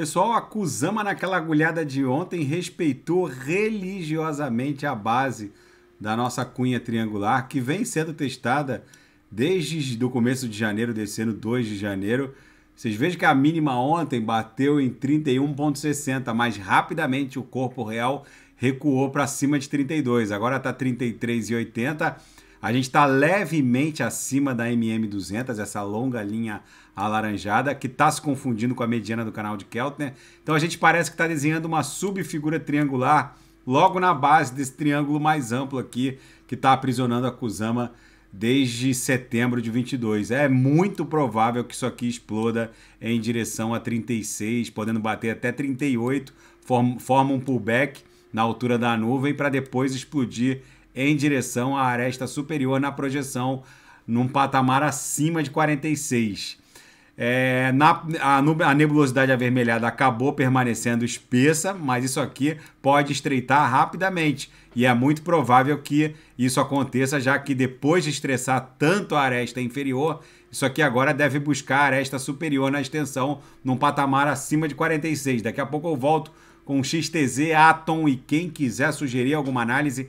Pessoal, a Kusama naquela agulhada de ontem respeitou religiosamente a base da nossa cunha triangular, que vem sendo testada desde o começo de janeiro, desse ano, 2 de janeiro. Vocês vejam que a mínima ontem bateu em 31,60, mas rapidamente o corpo real recuou para cima de 32. Agora está 33,80. A gente está levemente acima da MM200, essa longa linha alaranjada, que está se confundindo com a mediana do canal de Keltner. Então a gente parece que está desenhando uma subfigura triangular logo na base desse triângulo mais amplo aqui, que está aprisionando a Kusama desde setembro de 22. É muito provável que isso aqui exploda em direção a 36, podendo bater até 38, forma um pullback na altura da nuvem para depois explodir em direção à aresta superior na projeção num patamar acima de 46. É, na, a, a, nebulosidade avermelhada acabou permanecendo espessa, mas isso aqui pode estreitar rapidamente. E é muito provável que isso aconteça, já que depois de estressar tanto a aresta inferior, isso aqui agora deve buscar a aresta superior na extensão, num patamar acima de 46. Daqui a pouco eu volto com o XTZ Atom e quem quiser sugerir alguma análise,